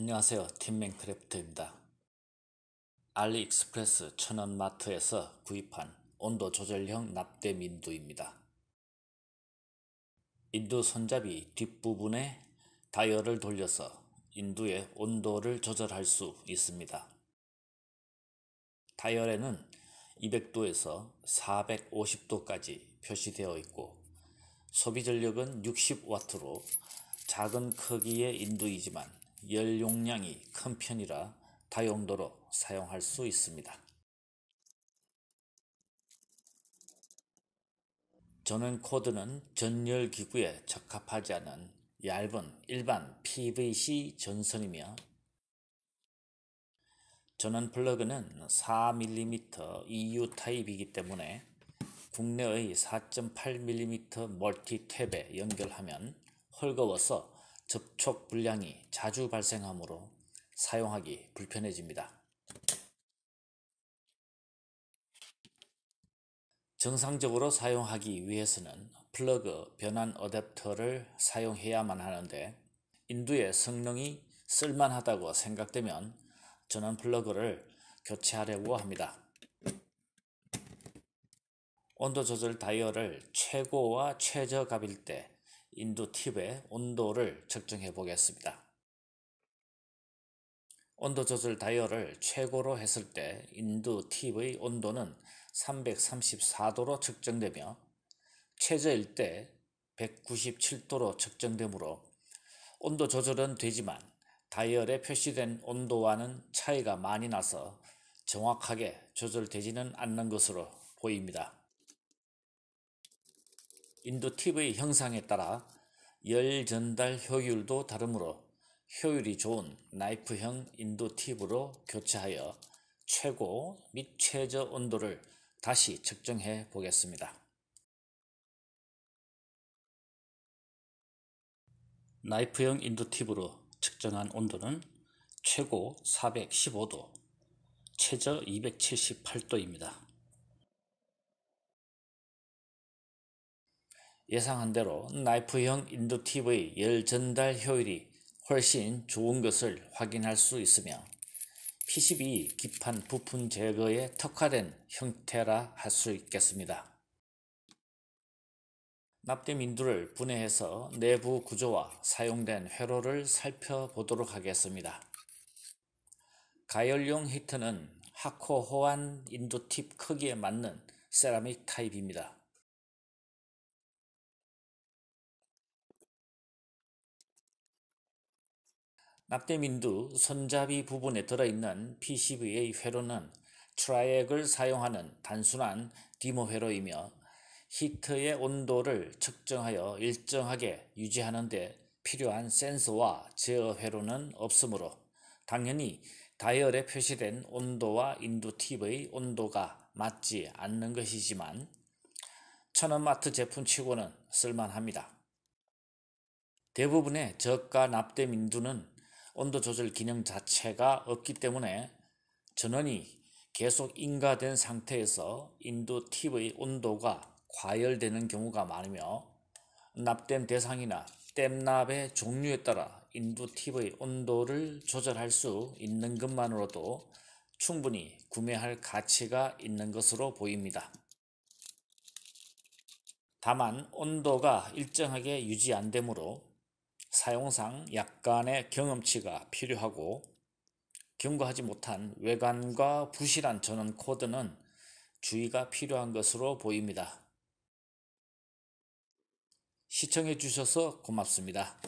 안녕하세요. 팀맨크래프트입니다. 알리익스프레스 천원마트에서 구입한 온도 조절형 납대민두입니다 인두 손잡이 뒷부분에 다이얼을 돌려서 인두의 온도를 조절할 수 있습니다. 다이얼에는 200도에서 450도까지 표시되어 있고 소비 전력은 60W로 작은 크기의 인두이지만 열 용량이 큰 편이라 다용도로 사용할 수 있습니다. 전원 코드는 전열 기구에 적합하지 않은 얇은 일반 PVC 전선이며 전원 플러그는 4mm EU 타입이기 때문에 국내의 4.8mm 멀티탭에 연결하면 헐거워서 접촉 불량이 자주 발생하므로 사용하기 불편해집니다. 정상적으로 사용하기 위해서는 플러그 변환 어댑터를 사용해야만 하는데 인두의 성능이 쓸만하다고 생각되면 전원 플러그를 교체하려고 합니다. 온도 조절 다이얼을 최고와 최저값일 때 인도 팁의 온도를 측정해 보겠습니다. 온도 조절 다이얼을 최고로 했을 때 인두 팁의 온도는 334도로 측정되며 최저일 때 197도로 측정되므로 온도 조절은 되지만 다이얼에 표시된 온도와는 차이가 많이 나서 정확하게 조절되지는 않는 것으로 보입니다. 인도 팁의 형상에 따라 열 전달 효율도 다르므로 효율이 좋은 나이프형 인도 팁으로 교체하여 최고 및 최저 온도를 다시 측정해 보겠습니다. 나이프형 인도 팁으로 측정한 온도는 최고 415도, 최저 278도입니다. 예상한 대로 나이프형 인덕티브의 열 전달 효율이 훨씬 좋은 것을 확인할 수 있으며 P12 기판 부품 제거에 특화된 형태라 할 수 있겠습니다. 납땜 인두를 분해해서 내부 구조와 사용된 회로를 살펴보도록 하겠습니다. 가열용 히트는 하코 호환 인두 팁 크기에 맞는 세라믹 타입입니다. 낙대민두 손잡이 부분에 들어있는 PCB의 회로는 트라액을 이 사용하는 단순한 디모 회로이며 히터의 온도를 측정하여 일정하게 유지하는 데 필요한 센서와 제어 회로는 없으므로 당연히 다이얼에 표시된 온도와 인두 팁의 온도가 맞지 않는 것이지만 천원마트 제품치고는 쓸만합니다. 대부분의 저가 납대민두는 온도 조절 기능 자체가 없기 때문에 전원이 계속 인가된 상태에서 인도팁의 온도가 과열되는 경우가 많으며 납땜 대상이나 땜납의 종류에 따라 인도팁의 온도를 조절할 수 있는 것만으로도 충분히 구매할 가치가 있는 것으로 보입니다. 다만 온도가 일정하게 유지 안 되므로 사용상 약간의 경험치가 필요하고 경고하지 못한 외관과 부실한 전원 코드는 주의가 필요한 것으로 보입니다. 시청해 주셔서 고맙습니다.